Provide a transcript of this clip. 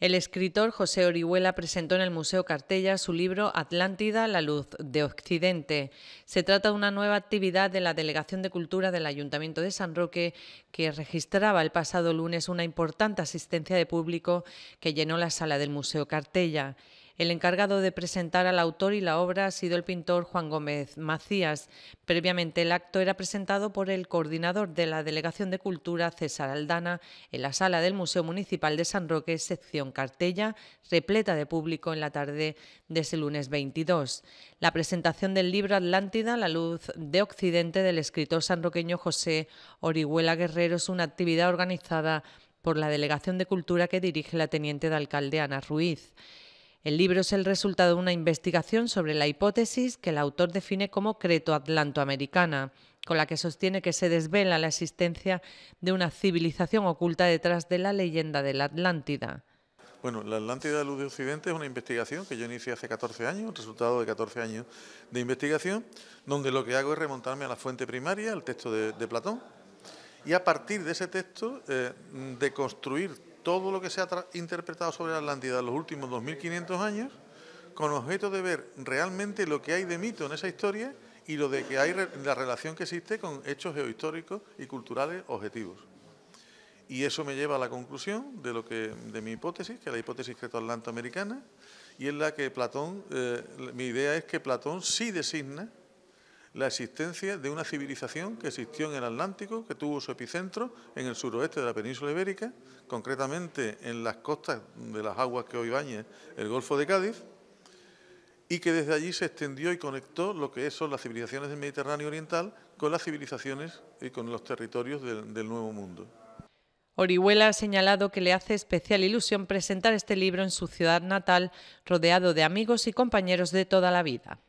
El escritor José Orihuela presentó en el Museo Cartella su libro Atlántida, la luz de Occidente. Se trata de una nueva actividad de la Delegación de Cultura del Ayuntamiento de San Roque que registraba el pasado lunes una importante asistencia de público que llenó la sala del Museo Cartella. El encargado de presentar al autor y la obra ha sido el pintor Juan Gómez Macías. Previamente el acto era presentado por el coordinador de la Delegación de Cultura, César Aldana, en la sala del Museo Municipal de San Roque, sección Cartella, repleta de público en la tarde de ese lunes 22. La presentación del libro Atlántida, la luz de Occidente del escritor sanroqueño José Orihuela Guerrero es una actividad organizada por la Delegación de Cultura que dirige la teniente de alcalde Ana Ruiz. El libro es el resultado de una investigación sobre la hipótesis que el autor define como creto-atlantoamericana, con la que sostiene que se desvela la existencia de una civilización oculta detrás de la leyenda de la Atlántida. Bueno, la Atlántida de Luz de Occidente es una investigación que yo inicié hace 14 años, resultado de 14 años de investigación, donde lo que hago es remontarme a la fuente primaria, al texto de, Platón, y a partir de ese texto eh, de construir todo lo que se ha interpretado sobre la Atlántida en los últimos 2.500 años con objeto de ver realmente lo que hay de mito en esa historia y lo de que hay la relación que existe con hechos geohistóricos y culturales objetivos. Y eso me lleva a la conclusión de, lo que, de mi hipótesis, que es la hipótesis creto americana y es la que Platón, eh, mi idea es que Platón sí designa la existencia de una civilización que existió en el Atlántico, que tuvo su epicentro en el suroeste de la península ibérica, concretamente en las costas de las aguas que hoy bañe el Golfo de Cádiz, y que desde allí se extendió y conectó lo que son las civilizaciones del Mediterráneo Oriental con las civilizaciones y con los territorios del, del Nuevo Mundo. Orihuela ha señalado que le hace especial ilusión presentar este libro en su ciudad natal, rodeado de amigos y compañeros de toda la vida.